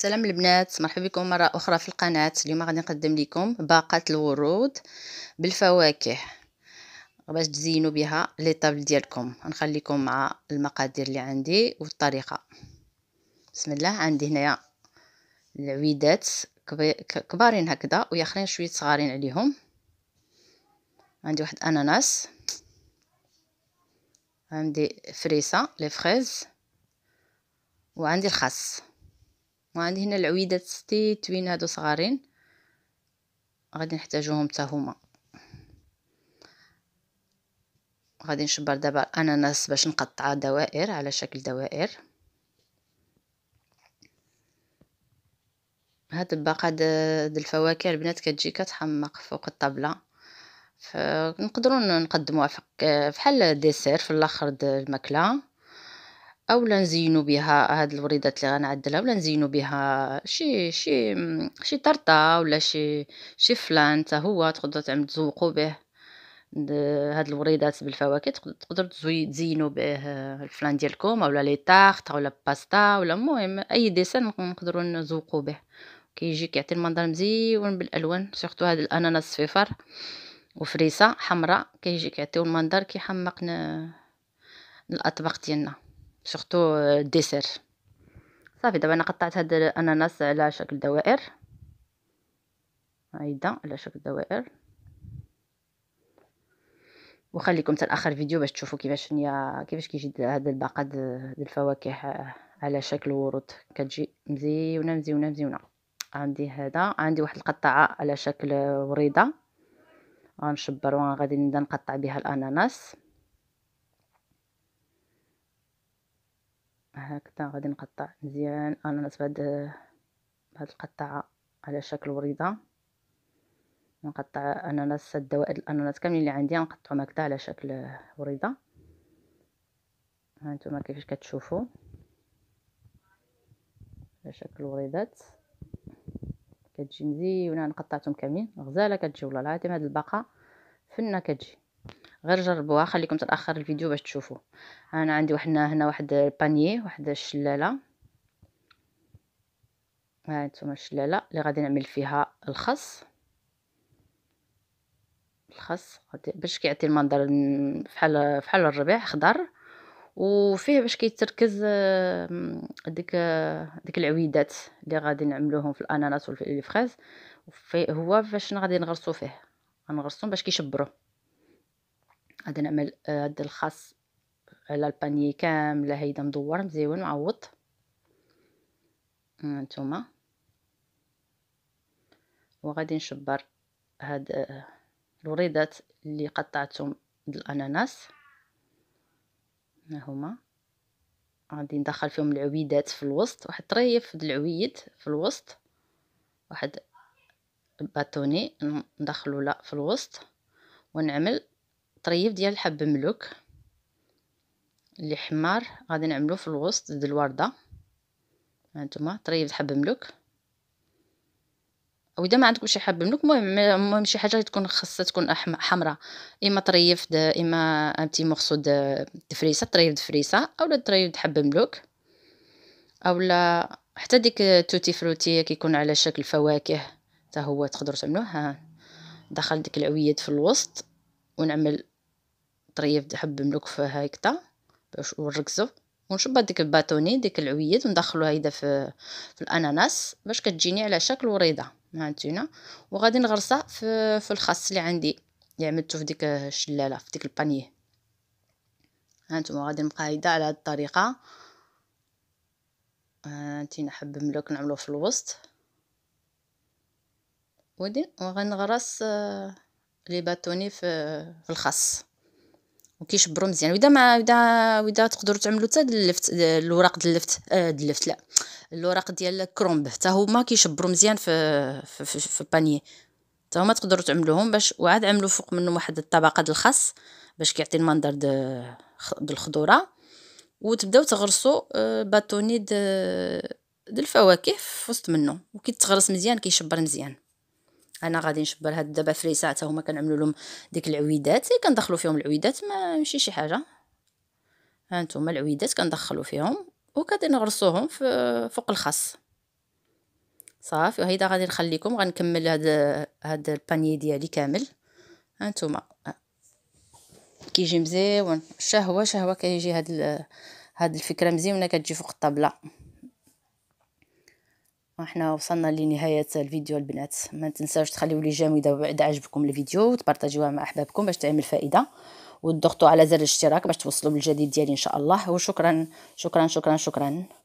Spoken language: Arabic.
سلام البنات مرحبا بكم مرة أخرى في القناة اليوم غادي نقدم لكم باقة الورود بالفواكه باش تزينوا بها لي طابل ديالكم نخليكم مع المقادير اللي عندي والطريقة بسم الله عندي هنايا العويدات كبارين هكذا وياخرين شوية صغارين عليهم عندي واحد أناناس عندي فريسة لي فريز وعندي الخس وعندي هنا العويدات ستي توين هادو صغارين غادي نحتاجوهم تا هما غادي نشبر دابا الاناناس باش نقطع دوائر على شكل دوائر هاد الباقه د الفواكه البنات كتجي كتحمق فوق الطبله فنقدرو نقدموها فحال ديسير في الاخر د الماكله اولا نزينو بها هاد الوريدات اللي غنعدلها ولا نزينو بها شي شي شي طرطه ولا شي شي فلان حتى هو تقدر تعمل تزوقو به هاد الوريدات بالفواكه تقدر تزينو به الفلان ديالكم اولا لي طارط اولا باستا ولا المهم اي ديسان نقدروا نزوقو به كيجي كيعطي المنظر مزيون بالالوان سورتو هاد الاناناس صفيفر وفريسه حمراء كيجي كيعطيو المنظر كيحمق الاطباق ديالنا سورتو الديسير آه، صافي دابا انا قطعت هاد الاناناس على شكل دوائر هيدا على شكل دوائر وخليكم حتى لاخر فيديو باش تشوفوا كيفاش هي كيفاش كيجي هاد الباقه ديال الفواكه على شكل ورود كتجي مزيونه مزيونه مزيونه عندي هذا عندي واحد القطعه على شكل وريده غنشبر وغادي نبدا نقطع بها الاناناس هكذا غادي نقطع مزيان اناناس بهاد بهاد القطعه على شكل وريضه نقطع اناناس الدوائر الاناناس كاملين اللي عندي نقطعهم هكذا على شكل وريضه ها نتوما كيفاش كتشوفوا على شكل وريضات كتجي مزيونه نقطعتهم كاملين غزاله كتجي والله العظيم هاد الباقه فنه كتجي غير جربوها خليكم تاخر الفيديو باش تشوفوا انا عندي وحنا هنا واحد البانيي واحد الشلاله ها نتوما الشلاله اللي غادي نعمل فيها الخس الخس باش كيعطي المنظر فحال فحال الربيع خضر وفيه باش كيتركز ديك ديك العويدات اللي غادي نعملوهم في الاناناس والفريز هو فاش غادي نغرسو فيه غنغرسو باش كيشبروا غادي نعمل آه، هاد الخاص على البانيي كامله هيدا مدور مزيون معوض هانتوما آه، وغادي نشبر هاد آه، الوريدات اللي قطعتهم الاناناس ها هما غادي ندخل فيهم العويدات في الوسط واحد طريف العويد في الوسط واحد باتوني ندخلو لا في الوسط ونعمل طريف ديال حب ملوك اللي حمار غادي نعملو في الوسط ديال الوردة هانتوما طريف حب ملوك او اذا ما عندكمش حب ملوك المهم المهم شي حاجه تكون خاصها تكون حمراء اما طريف اما انتي مقصود دفريسه طريف دفريسه اولا طريف حب ملوك اولا حتى ديك توتي فروتي كيكون على شكل فواكه حتى هو تقدروا تعملوه ها دخل ديك العويد في الوسط ونعمل طريف حب ملوك في هكذا باش ونركزو ونشب ديك الباتوني ديك العويد وندخلو هيدا في, في الاناناس باش كتجيني على شكل وريضه هانتينا وغادي نغرسها في, في الخس اللي عندي اللي يعني عملته في ديك الشلاله في ديك البانيه هانتوما غادي نبقى هيدا على هاد الطريقه هانتينا حب ملوك نعملو في الوسط ودي وغنغرس لي باتوني في في الخاص وكيشبروا مزيان يعني. واذا ما واذا واذا تقدروا تعملوا حتى اللفت الوراق ديال اللفت آه اللفت لا الوراق ديال الكرومب حتى هما كيشبروا مزيان في في, في, في حتى هما تقدروا تعملوهم باش وعاد عملوا فوق منهم واحد الطبقه ديال الخس باش كيعطي المنظر ديال الخضوره وتبداو تغرسوا آه، باتوني ديال الفواكه في وسط منه وكيتغرس مزيان كيشبر مزيان انا غادي نشبر هاد دابا فريسا حتى هما كنعملوا لهم ديك العويدات اللي كندخلوا فيهم العويدات ما ماشي شي حاجه ها نتوما العويدات كندخلوا فيهم وكنغرسوهم نغرسوهم فوق الخس صافي وهيدا غادي نخليكم غنكمل هاد هاد الباني ديالي كامل ها نتوما كيجي مزيون شهوه شهوه كيجي هاد هاد الفكره مزيونه كتجي فوق الطابله وإحنا وصلنا لنهاية الفيديو البنات ما تنساوش تخليوا لي جامدة بعد عجبكم الفيديو وتبارطاجيوها مع أحبابكم باش تعمل فائدة وتضغطوا على زر الاشتراك باش توصلوا بالجديد ديالي إن شاء الله وشكرا شكرا شكرا شكرا